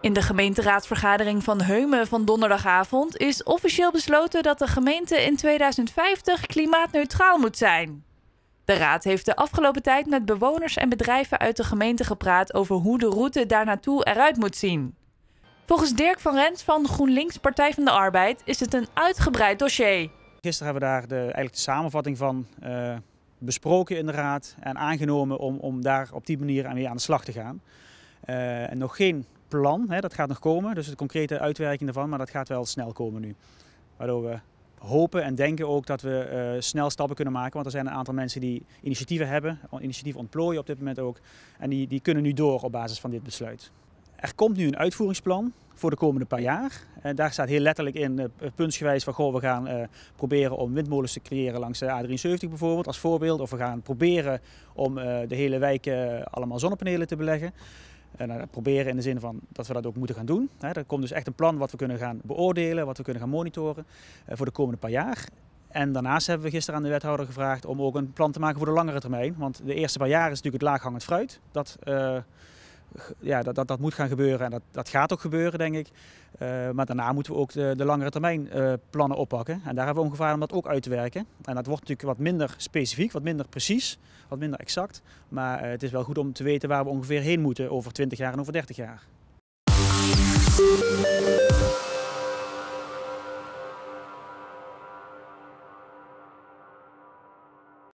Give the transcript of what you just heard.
In de gemeenteraadsvergadering van Heumen van donderdagavond is officieel besloten dat de gemeente in 2050 klimaatneutraal moet zijn. De raad heeft de afgelopen tijd met bewoners en bedrijven uit de gemeente gepraat over hoe de route daar naartoe eruit moet zien. Volgens Dirk van Rens van GroenLinks Partij van de Arbeid is het een uitgebreid dossier. Gisteren hebben we daar de, eigenlijk de samenvatting van eh, besproken in de raad en aangenomen om, om daar op die manier mee aan de slag te gaan. Eh, en nog geen plan, hè, dat gaat nog komen, dus de concrete uitwerking daarvan, maar dat gaat wel snel komen nu. Waardoor we hopen en denken ook dat we eh, snel stappen kunnen maken, want er zijn een aantal mensen die initiatieven hebben, initiatieven ontplooien op dit moment ook, en die, die kunnen nu door op basis van dit besluit. Er komt nu een uitvoeringsplan voor de komende paar jaar. En eh, daar staat heel letterlijk in, eh, puntsgewijs, van goh, we gaan eh, proberen om windmolens te creëren langs de A73 bijvoorbeeld als voorbeeld. Of we gaan proberen om de hele wijk allemaal zonnepanelen te beleggen. En proberen in de zin van dat we dat ook moeten gaan doen. er komt dus echt een plan wat we kunnen gaan beoordelen, wat we kunnen gaan monitoren voor de komende paar jaar. En daarnaast hebben we gisteren aan de wethouder gevraagd om ook een plan te maken voor de langere termijn. Want de eerste paar jaar is natuurlijk het laaghangend fruit. Dat ja, dat, dat, dat moet gaan gebeuren en dat, dat gaat ook gebeuren, denk ik. Eh, maar daarna moeten we ook de, de langere termijn eh, plannen oppakken. En daar hebben we ongeveer om dat ook uit te werken. En dat wordt natuurlijk wat minder specifiek, wat minder precies, wat minder exact. Maar eh, het is wel goed om te weten waar we ongeveer heen moeten over 20 jaar en over 30 jaar.